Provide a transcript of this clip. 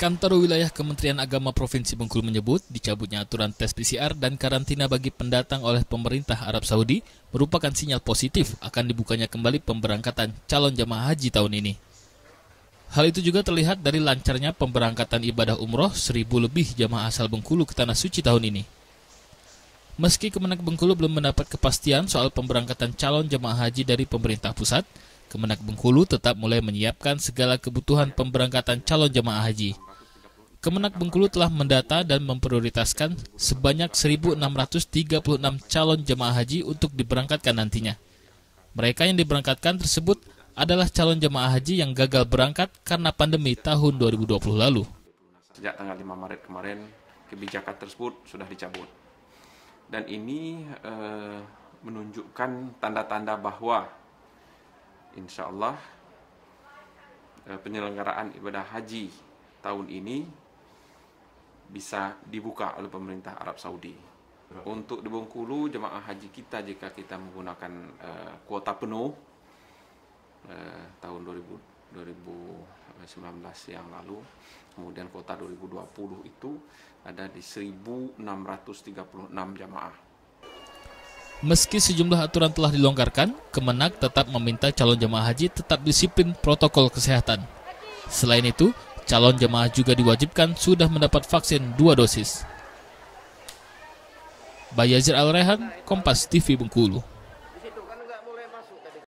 Kantor Wilayah Kementerian Agama Provinsi Bengkulu menyebut dicabutnya aturan tes PCR dan karantina bagi pendatang oleh pemerintah Arab Saudi merupakan sinyal positif akan dibukanya kembali pemberangkatan calon jemaah haji tahun ini. Hal itu juga terlihat dari lancarnya pemberangkatan ibadah umroh seribu lebih jemaah asal Bengkulu ke Tanah Suci tahun ini. Meski Kemenak Bengkulu belum mendapat kepastian soal pemberangkatan calon jemaah haji dari pemerintah pusat, Kemenak Bengkulu tetap mulai menyiapkan segala kebutuhan pemberangkatan calon jemaah haji. Kemenak Bengkulu telah mendata dan memprioritaskan sebanyak 1.636 calon jemaah haji untuk diberangkatkan nantinya. Mereka yang diberangkatkan tersebut adalah calon jemaah haji yang gagal berangkat karena pandemi tahun 2020 lalu. Sejak tanggal 5 Maret kemarin, kebijakan tersebut sudah dicabut. Dan ini eh, menunjukkan tanda-tanda bahwa insya Allah eh, penyelenggaraan ibadah haji tahun ini bisa dibuka oleh pemerintah Arab Saudi. Ya. Untuk di Bengkulu jemaah haji kita jika kita menggunakan uh, kuota penuh uh, tahun 2000, 2019 yang lalu, kemudian kuota 2020 itu ada di 1636 jemaah. Meski sejumlah aturan telah dilonggarkan, Kemenak tetap meminta calon jemaah haji tetap disiplin protokol kesehatan. Selain itu, Calon jemaah juga diwajibkan sudah mendapat vaksin dua dosis. Bayazir Al-Rehan, Kompas TV Bengkulu.